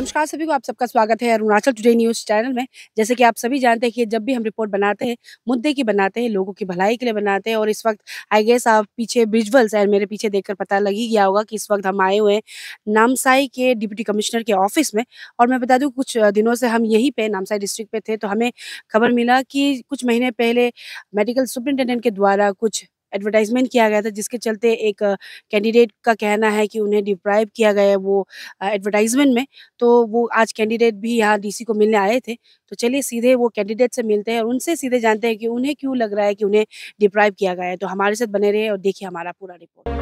नमस्कार सभी को आप सबका स्वागत है अरुणाचल टुडे न्यूज़ चैनल में जैसे कि आप सभी जानते हैं कि जब भी हम रिपोर्ट बनाते हैं मुद्दे की बनाते हैं लोगों की भलाई के लिए बनाते हैं और इस वक्त आई गेस आप पीछे विजुअल्स है मेरे पीछे देखकर पता लग ही गया होगा कि इस वक्त हम आए हुए हैं नामसाई के डिप्टी कमिश्नर के ऑफिस में और मैं बता दूँ कुछ दिनों से हम यहीं पर नामसाई डिस्ट्रिक्ट पे थे तो हमें खबर मिला कि कुछ महीने पहले मेडिकल सुप्रिंटेंडेंट के द्वारा कुछ एडवर्टाइजमेंट किया गया था जिसके चलते एक कैंडिडेट का कहना है कि उन्हें डिप्राइव किया गया है वो एडवर्टाइजमेंट में तो वो आज कैंडिडेट भी यहाँ डीसी को मिलने आए थे तो चलिए सीधे वो कैंडिडेट से मिलते हैं और उनसे सीधे जानते हैं कि उन्हें क्यों लग रहा है कि उन्हें डिप्राइव किया गया है तो हमारे साथ बने रहे और देखिए हमारा पूरा रिपोर्ट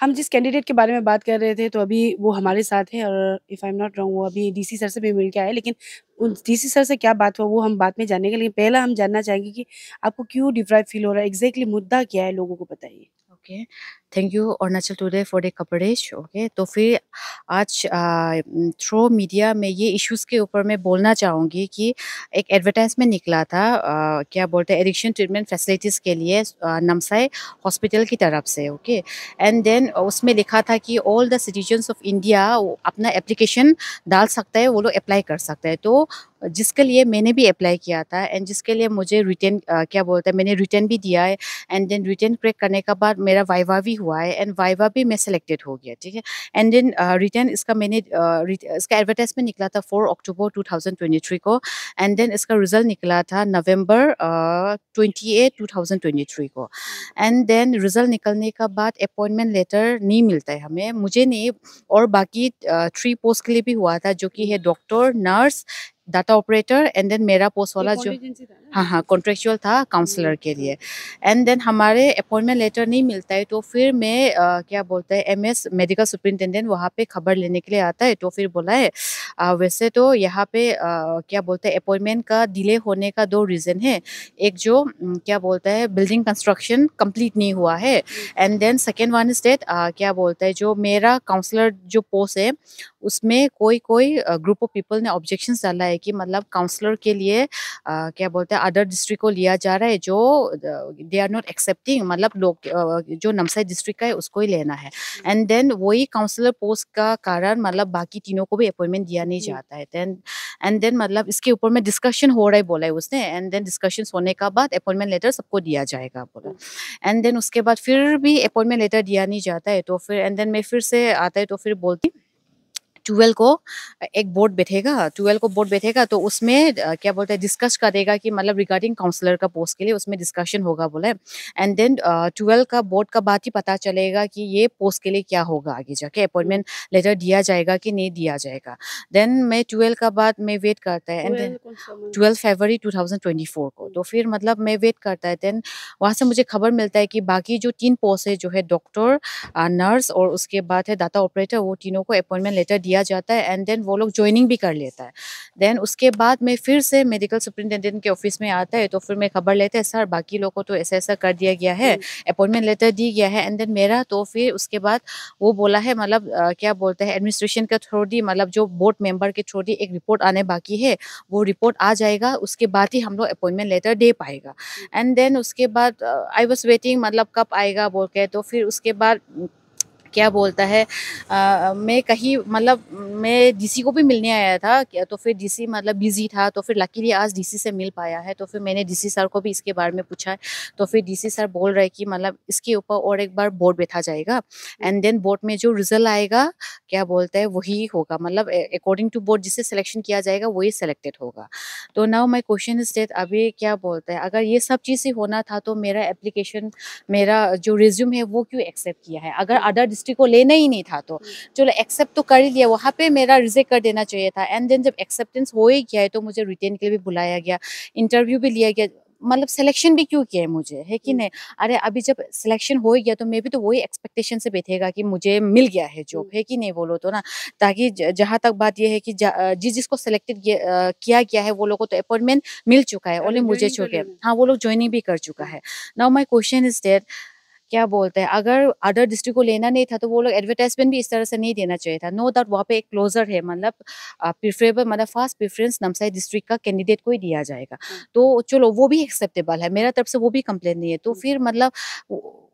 हम जिस कैंडिडेट के बारे में बात कर रहे थे तो अभी वो हमारे साथ है और if I am not wrong वो अभी डीसी सर से भी मिल के आए लेकिन उन डीसी सर से क्या बात हुआ वो हम बाद में जानेंगे लेकिन पहला हम जानना चाहेंगे कि आपको क्यों डिप्राइव फील हो रहा है एग्जैक्टली मुद्दा क्या है लोगों को बताइए okay okay. Thank you Arunachal today for the coverage okay तो फिर आज थ्रो मीडिया में ये इश्यूज के ऊपर मैं बोलना चाहूँगी कि एक एडवर्टाइजमेंट निकला था आ, क्या बोलते हैं एडिक्शन ट्रीटमेंट फैसिलिटीज़ के लिए नमसाई हॉस्पिटल की तरफ से ओके एंड देन उसमें लिखा था कि all the citizens of India अपना एप्लीकेशन डाल सकता है वो लोग अप्लाई कर सकते हैं तो जिसके लिए मैंने भी अप्लाई किया था एंड जिसके लिए मुझे रिटर्न क्या बोलते हैं मैंने रिटर्न भी दिया है एंड देन रिटर्न क्रैक करने के बाद मेरा वाइवा भी हुआ है एंड वाइवा भी मैं सिलेक्टेड हो गया ठीक है एंड देन रिटर्न इसका मैंने uh, इसका एडवर्टाइजमेंट निकला था four October two thousand twenty three को एंड देन इसका रिजल्ट निकला था November twenty eight two thousand twenty three को एंड देन रिजल्ट निकलने का बाद अपॉइंटमेंट लेटर नहीं मिलता है हमें मुझे नहीं और बाकी थ्री uh, पोस्ट के लिए भी हुआ था जो कि है doctor nurse data operator and then मेरा पोस्ट वाला जो हाँ हाँ कॉन्ट्रेक्चुअल था काउंसलर के लिए एंड देन हमारे अपॉइंटमेंट लेटर नहीं मिलता है तो फिर मैं आ, क्या बोलते हैं एमएस मेडिकल सुप्रिंटेंडेंट वहाँ पे खबर लेने के लिए आता है तो फिर बोला है आ, वैसे तो यहाँ पे आ, क्या बोलते हैं अपॉइंटमेंट का डिले होने का दो रीज़न है एक जो क्या बोलता है बिल्डिंग कंस्ट्रक्शन कम्प्लीट नहीं हुआ है and then second one state क्या बोलता है जो मेरा काउंसलर जो पोस्ट है उसमें कोई कोई ग्रुप ऑफ पीपल ने ऑब्जेक्शन डाला है कि मतलब काउंसलर के लिए आ, क्या बोलते हैं अदर डिस्ट्रिक्ट को लिया जा रहा है जो दे आर नॉट एक्सेप्टिंग मतलब लोग जो नमसाई डिस्ट्रिक्ट का है उसको ही लेना है एंड हम्म। देन वही काउंसलर पोस्ट का कारण मतलब बाकी तीनों को भी अपॉइंटमेंट दिया नहीं हम्म। जाता है देन एंड देन मतलब इसके ऊपर में डिस्कशन हो रहा है बोला है उसने एंड देन डिस्कशन होने का बाद अपॉइंटमेंट लेटर सबको दिया जाएगा बोला एंड हम्म। देन उसके बाद फिर भी अपॉइंटमेंट लेटर दिया नहीं जाता है तो फिर एंड देन मैं फिर से आता है तो फिर बोलती हूँ ट्वेल्व को एक बोर्ड बैठेगा ट्वेल्व को बोर्ड बैठेगा तो उसमें क्या बोलते हैं डिस्कस करेगा कि मतलब रिगार्डिंग काउंसलर का पोस्ट के लिए उसमें डिस्कशन होगा बोले एंड देन ट्वेल्व का बोर्ड का बात ही पता चलेगा कि ये पोस्ट के लिए क्या होगा आगे जाके अपॉइंटमेंट लेटर दिया जाएगा कि नहीं दिया जाएगा देन मैं ट्वेल्व का बाद में वेट करता है and then twelve February two को तो फिर मतलब मैं वेट करता है देन वहाँ से मुझे खबर मिलता है कि बाकी जो तीन पोस्ट है जो है डॉक्टर नर्स और उसके बाद है डाटा ऑपरेटर वो तीनों को अपॉइंटमेंट लेटर दिया दिया जाता है एंड देन वो लोग ज्वाइनिंग भी कर लेता है देन उसके बाद में फिर से मेडिकल सुप्रिंटेंडेंट के ऑफिस में आता है तो फिर मैं खबर लेते हैं सर बाकी लोगों को तो ऐसा ऐसा कर दिया गया है अपॉइंटमेंट हम्म। लेटर दी गया है एंड देन मेरा तो फिर उसके बाद वो बोला है मतलब क्या बोलते हैं एडमिनिस्ट्रेशन का दी मतलब जो बोर्ड मेम्बर के दी एक रिपोर्ट आने बाकी है वो रिपोर्ट आ जाएगा उसके बाद ही हम लोग अपॉइंटमेंट लेटर दे पाएगा एंड हम्म। देन उसके बाद आई वॉज वेटिंग मतलब कब आएगा बोल के तो फिर उसके बाद क्या बोलता है आ, मैं कहीं मतलब मैं डीसी को भी मिलने आया था तो फिर डीसी मतलब बिजी था तो फिर लकीली आज डीसी से मिल पाया है तो फिर मैंने डीसी सर को भी इसके बारे में पूछा है तो फिर डीसी सर बोल रहे कि मतलब इसके ऊपर और एक बार बोर्ड बैठा जाएगा एंड देन बोर्ड में जो रिजल्ट आएगा क्या बोलता है वही होगा मतलब अकॉर्डिंग टू बोर्ड जिसे सिलेक्शन किया जाएगा वही सिलेक्टेड होगा तो now my question is date अभी क्या बोलता है अगर ये सब चीज़ें होना था तो मेरा एप्लीकेशन मेरा जो रिज्यूम है वो क्यों एक्सेप्ट किया है अगर अदर डिस्ट्रिक्ट इंडस्ट्री को लेना ही नहीं था तो हम्म। चलो एक्सेप्ट तो कर लिया वहाँ पे मेरा रिजेक्ट कर देना चाहिए था एंड देन जब एक्सेप्टेंस हो ही गया है तो मुझे रिटेन के लिए भी बुलाया गया इंटरव्यू भी लिया गया मतलब सिलेक्शन भी क्यों किया है मुझे है कि हम्म। नहीं अरे अभी जब सिलेक्शन हो गया तो मे भी तो वही एक्सपेक्टेशन से बैठेगा कि मुझे मिल गया है जॉब हम्म। है कि नहीं बोलो तो ना ताकि जहाँ तक बात यह है कि जिस जिसको सिलेक्टेड किया गया है वो लोगों को तो अपॉइंटमेंट मिल चुका है ओनली मुझे चुके हाँ वो लोग ज्वाइनिंग भी कर चुका है now my question is date क्या बोलते हैं अगर अदर डिस्ट्रिक्ट को लेना नहीं था तो वो लोग एडवर्टाइजमेंट भी इस तरह से नहीं देना चाहिए था नो डाउट वहाँ पे एक क्लोजर है मतलब प्रिफरेबल मतलब फर्स्ट प्रिफरेंस नमसाई डिस्ट्रिक्ट का कैंडिडेट को ही दिया जाएगा हाँ। तो चलो वो भी एक्सेप्टेबल है मेरा तरफ से वो भी कंप्लेन नहीं है तो हाँ। फिर मतलब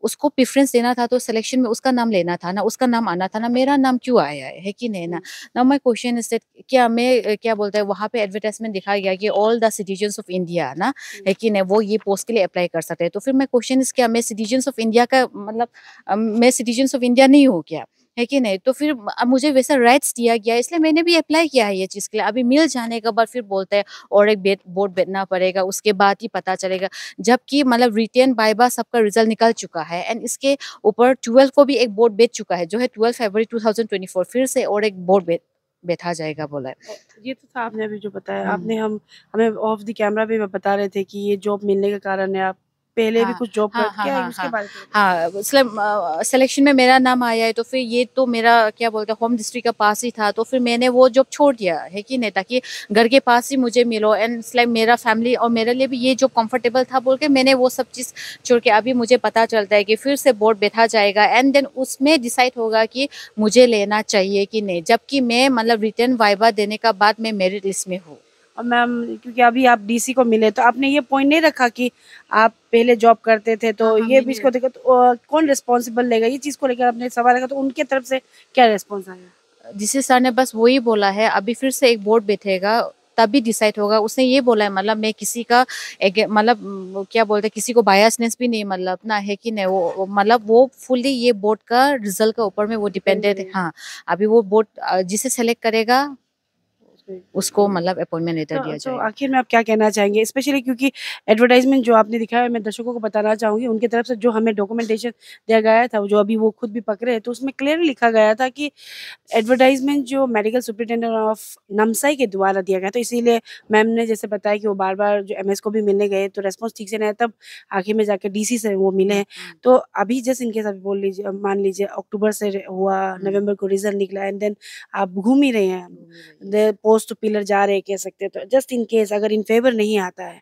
उसको प्रिफरेंस देना था तो सिलेक्शन में उसका नाम लेना था ना उसका नाम आना था ना मेरा नाम क्यों आया है कि नहीं ना ना माई क्वेश्चन इज क्या मैं क्या बोलता है वहाँ पे एडवर्टाइजमेंट दिखाया गया कि all the citizen of India ना है हाँ। कि नहीं वो ये पोस्ट के लिए अप्लाई कर सकते हैं तो फिर मैं क्वेश्चन इज क्या मैं सिटीजन ऑफ इंडिया इंडिया का मतलब मैं सिटीजन ऑफ इंडिया नहीं हो गया है कि नहीं तो फिर अब मुझे वैसा राइट्स दिया गया इसलिए मैंने भी अप्लाई किया है ये चीज़ के लिए अभी मिल जाने के बाद फिर बोलते हैं और एक बेट बोर्ड बैठना पड़ेगा उसके बाद ही पता चलेगा जबकि मतलब रिटर्न बाइबा सबका रिजल्ट निकल चुका है एंड इसके ऊपर ट्वेल्व को भी एक बोर्ड बेच चुका है जो है ट्वेल्व फेबरी टू फिर से और एक बोर्ड बेच बैठा जाएगा बोला है ये तो था आपने अभी जो बताया हम्म। आपने हम हमें ऑफ द कैमरा भी बता रहे थे कि ये जॉब मिलने का कारण है आप पहले हाँ, भी कुछ जॉब हाँ, हाँ, हाँ, उसके हाँ, हाँ सिलेक्शन मतलब, में मेरा नाम आया है तो फिर ये तो मेरा क्या बोलते हैं होम डिस्ट्रिक्ट का पास ही था तो फिर मैंने वो जॉब छोड़ दिया है कि नहीं ताकि घर के पास ही मुझे मिलो एंड इसलिए मेरा फैमिली और मेरे लिए भी ये जॉब कम्फर्टेबल था बोल के मैंने वो सब चीज़ छोड़ के अभी मुझे पता चलता है कि फिर से बोर्ड बैठा जाएगा एंड देन उसमें डिसाइड होगा कि मुझे लेना चाहिए कि नहीं जबकि मैं मतलब रिटर्न वाइवा देने का बाद मैं मेरिट लिस्ट में हूँ और मैम क्योंकि अभी आप डीसी को मिले तो आपने ये पॉइंट नहीं रखा कि आप पहले जॉब करते थे तो हाँ, हाँ ये भी इसको देखो तो, कौन रिस्पॉन्सिबल लेगा ये चीज़ को लेकर आपने सवाल रखा तो उनके तरफ से क्या रिस्पॉन्स आया जिसे सर ने बस वही बोला है अभी फिर से एक बोर्ड बैठेगा तभी डिसाइड होगा उसने ये बोला है मतलब मैं किसी का मतलब क्या बोलते हैं किसी को बायसनेस भी नहीं मतलब ना है कि नहीं वो मतलब वो फुल्ली ये बोर्ड का रिजल्ट के ऊपर में वो डिपेंडेड है हम्म। हाँ अभी वो बोर्ड जिसे सेलेक्ट करेगा उसको मतलब अपॉइंटमेंट लेटर तो, दिया जाए तो आखिर में आप क्या कहना चाहेंगे स्पेशली क्योंकि एडवर्टाइजमेंट जो आपने दिखाया मैं दर्शकों को बताना चाहूंगी उनकी तरफ से जो हमें डॉक्यूमेंटेशन दिया गया था जो अभी वो खुद भी पकड़े हैं तो उसमें क्लियर लिखा गया था कि एडवर्टाइजमेंट जो मेडिकल सुप्रिंटेंडेंट ऑफ नमसाई के द्वारा दिया गया तो इसीलिए मैम ने जैसे बताया कि वो बार बार जो एम को भी मिलने गए तो रेस्पॉन्स ठीक से नहीं तब आखिर में जाकर डी से वो मिले हैं हम्म। तो अभी जैसे इनके साथ बोल लीजिए मान लीजिए अक्टूबर से हुआ नवम्बर हम्म। को रिजल्ट निकला एंड देन आप घूम ही रहे हैं अपोज तो पिलर जा रहे कह सकते तो जस्ट इन केस अगर इन फेवर नहीं आता है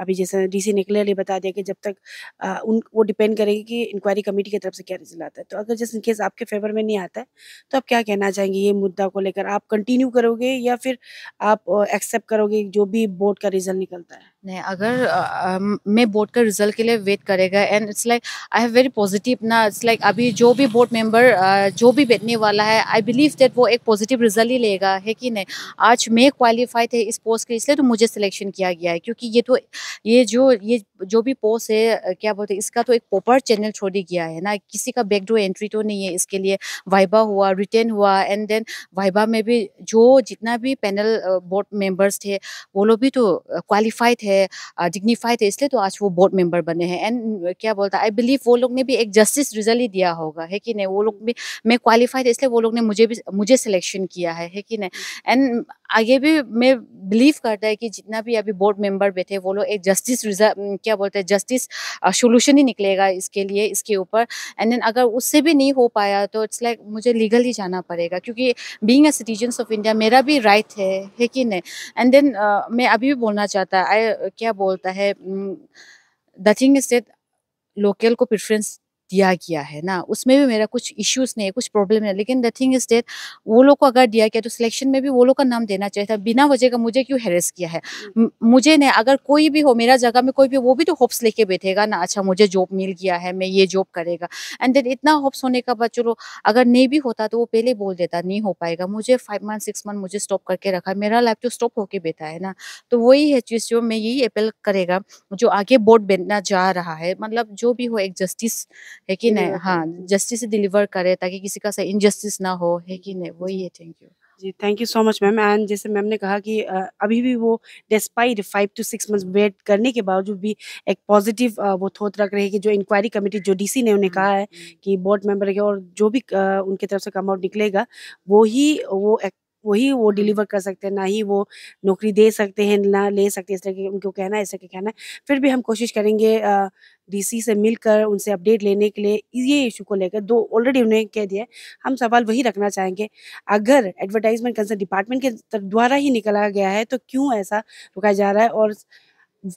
अभी जैसे डीसी ने क्लियरली बता दिया कि जब तक आ, उन वो डिपेंड करेगी कि इंक्वायरी कमेटी की तरफ से क्या रिजल्ट आता है तो अगर जैसे इनकेस आपके फेवर में नहीं आता है तो आप क्या कहना चाहेंगे ये मुद्दा को लेकर आप कंटिन्यू करोगे या फिर आप एक्सेप्ट करोगे जो भी बोर्ड का रिजल्ट निकलता है नहीं अगर आ, मैं बोर्ड का रिजल्ट के लिए वेट करेगा and it's like I have very positive ना इट्स लाइक अभी जो भी बोर्ड मेंबर जो भी बैठने वाला है आई बिलीव दैट वो एक पॉजिटिव रिजल्ट ही लेगा है कि नहीं आज मैं क्वालिफाइड है इस पोस्ट के इसलिए तो मुझे सिलेक्शन किया गया है क्योंकि ये तो ये जो ये जो भी पोस्ट है क्या बोलते हैं इसका तो एक प्रॉपर चैनल छोड़ ही गया है ना किसी का बैकडोर एंट्री तो नहीं है इसके लिए वाइबा हुआ रिटर्न हुआ एंड देन वाइबा में भी जो जितना भी पैनल बोर्ड मेम्बर्स थे वो लोग भी तो क्वालिफाइड है है डिग्निफाइड थे इसलिए तो आज वो बोर्ड मेंबर बने हैं एंड क्या बोलता है आई बिलीव वो लोग ने भी एक जस्टिस रिजल्ट ही दिया होगा है कि नहीं वो लोग भी मैं क्वालिफाइड इसलिए वो लोग ने मुझे भी मुझे सिलेक्शन किया है है कि नहीं एंड आगे भी मैं बिलीव करता है कि जितना भी अभी बोर्ड मेंबर बैठे वो लोग एक जस्टिस क्या बोलते हैं जस्टिस सोल्यूशन ही निकलेगा इसके लिए इसके ऊपर एंड देन अगर उससे भी नहीं हो पाया तो इट्स लाइक like, मुझे लीगल ही जाना पड़ेगा क्योंकि being a citizens of India मेरा भी राइट right है है कि नहीं एंड देन uh, मैं अभी भी बोलना चाहता आई क्या बोलता है द थिंग इज लोकल को प्रेफरेंस दिया गया है ना उसमें भी मेरा कुछ इश्यूज नहीं है कुछ प्रॉब्लम नहीं है लेकिन द थिंग इज डेट वो लोग को अगर दिया गया तो सिलेक्शन में भी वो लोग का नाम देना चाहिए था बिना वजह का मुझे क्यों हैरेस किया है मुझे ने अगर कोई भी हो मेरा जगह में कोई भी वो भी तो होप्स लेके बैठेगा ना अच्छा मुझे जॉब मिल गया है मैं ये जॉब करेगा एंड देन इतना होप्स होने का बाद चलो अगर नहीं भी होता तो वो पहले बोल देता नहीं हो पाएगा मुझे फाइव मंथ सिक्स मंथ मुझे स्टॉप करके रखा है मेरा लाइफ तो स्टॉप होके बैठा है ना तो वही है चीज़ जो मैं यही अपील करेगा जो आगे बोर्ड बनना जा रहा है मतलब जो भी हो एक जस्टिस है कि नहीं हाँ जस्टिस डिलीवर करे ताकि किसी का सही इनजस्टिस ना हो है कि नहीं वही है thank you ji thank you so much ma'am and जैसे मैम ने कहा कि अभी भी वो despite five to six month wait करने के बावजूद भी एक पॉजिटिव वो थोत रख रहे हैं कि जो इंक्वायरी कमेटी जो डीसी ने उन्हें कहा है mm-hmm. कि बोर्ड मेंबर के और जो भी उनके तरफ से कम आउट निकलेगा वो ही वो एक वही वो डिलीवर कर सकते हैं ना ही वो नौकरी दे सकते हैं ना ले सकते हैं इस तरह के उनको कहना है इस तरह के कहना है फिर भी हम कोशिश करेंगे डीसी से मिलकर उनसे अपडेट लेने के लिए ये इशू को लेकर दो ऑलरेडी उन्हें कह दिया है हम सवाल वही रखना चाहेंगे अगर एडवर्टाइजमेंट कंसर्न डिपार्टमेंट के द्वारा ही निकला गया है तो क्यों ऐसा रुका जा रहा है और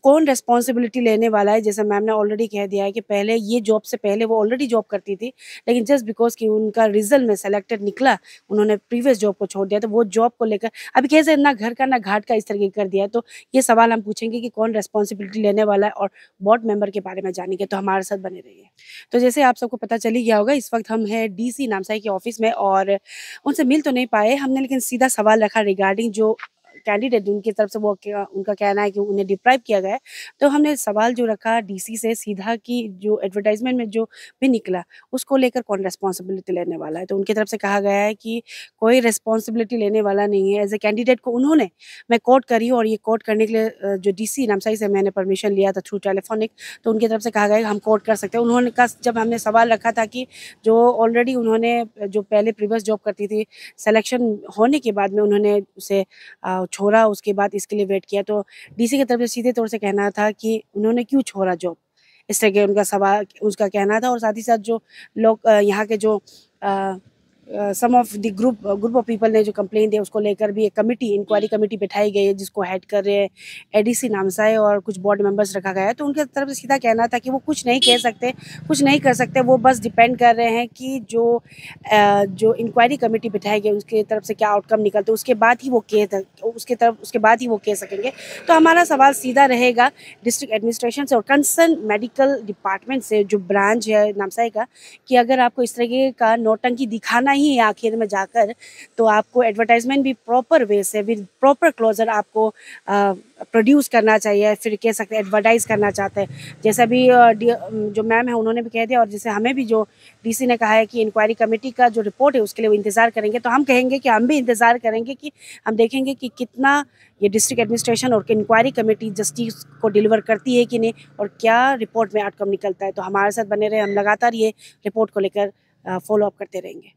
कौन रेस्पॉन्सिबिलिटी लेने वाला है जैसे मैम ने ऑलरेडी कह दिया है कि पहले ये जॉब से पहले वो ऑलरेडी जॉब करती थी लेकिन जस्ट बिकॉज कि उनका रिजल्ट में सेलेक्टेड निकला उन्होंने प्रीवियस जॉब को छोड़ दिया तो वो जॉब को लेकर अभी कैसे ना घर का ना घाट का इस तरीके कर दिया तो ये सवाल हम पूछेंगे कि कौन रेस्पॉन्सिबिलिटी लेने वाला है और बोर्ड मेंबर के बारे में जानेंगे तो हमारे साथ बने रहिए तो जैसे आप सबको पता चली गया होगा इस वक्त हम है डी सी नामसाई के ऑफिस में और उनसे मिल तो नहीं पाए हमने लेकिन सीधा सवाल रखा रिगार्डिंग जो कैंडिडेट उनकी तरफ से वो उनका कहना है कि उन्हें डिप्राइव किया गया है तो हमने सवाल जो रखा डीसी से सीधा कि जो एडवर्टाइजमेंट में जो भी निकला उसको लेकर कौन रिस्पॉन्सिबिलिटी लेने वाला है तो उनकी तरफ से कहा गया है कि कोई रिस्पॉन्सिबिलिटी लेने वाला नहीं है एज ए कैंडिडेट को उन्होंने मैं कोर्ट करी और ये कोर्ट करने के लिए जो डीसी नामसाई से मैंने परमिशन लिया था थ्रू टेलीफोनिक तो उनकी तरफ से कहा गया हम कोर्ट कर सकते हैं उन्होंने का जब हमने सवाल रखा था कि जो ऑलरेडी उन्होंने जो पहले प्रीवियस जॉब करती थी सिलेक्शन होने के बाद में उन्होंने उसे छोड़ा उसके बाद इसके लिए वेट किया तो डीसी की तरफ से सीधे तौर से कहना था कि उन्होंने क्यों छोड़ा जॉब इस तरह के उनका सवाल उसका कहना था और साथ ही साथ जो लोग यहाँ के जो uh, some of the group group of people ने जो कंप्लेन दिया उसको लेकर भी एक कमेटी इंक्वायरी कमेटी बैठाई गई है जिसको हेड कर रहे हैं एडीसी नामसाए और कुछ बोर्ड मेंबर्स रखा गया है तो उनके तरफ से सीधा कहना था कि वो कुछ नहीं कह सकते कुछ नहीं कर सकते वो बस डिपेंड कर रहे हैं कि जो uh, जो इंक्वायरी कमेटी बैठाई गई उसके तरफ से क्या आउटकम निकलते उसके बाद ही वो कह उसके तरफ उसके बाद ही वो कह सकेंगे तो हमारा सवाल सीधा रहेगा डिस्ट्रिक्ट एडमिनिस्ट्रेशन से और कंसर्न मेडिकल डिपार्टमेंट से जो ब्रांच है नामसाई का कि अगर आपको इस तरह का नोटंकी दिखाना ही आखिर में जाकर तो आपको एडवर्टाइजमेंट भी प्रॉपर वे से विद प्रॉपर क्लोजर आपको प्रोड्यूस करना चाहिए फिर कह सकते हैं एडवर्टाइज करना चाहते हैं जैसे अभी जो मैम है उन्होंने भी कह दिया और जैसे हमें भी जो डीसी ने कहा है कि इंक्वायरी कमेटी का जो रिपोर्ट है उसके लिए वो इंतज़ार करेंगे तो हम कहेंगे कि हम भी इंतज़ार करेंगे कि हम देखेंगे कि कितना ये डिस्ट्रिक्ट एडमिनिस्ट्रेशन और इंक्वायरी कमेटी जस्टिस को डिलीवर करती है कि नहीं और क्या रिपोर्ट में आउटकम निकलता है तो हमारे साथ बने रहे हम लगातार ये रिपोर्ट को लेकर फॉलो अप करते रहेंगे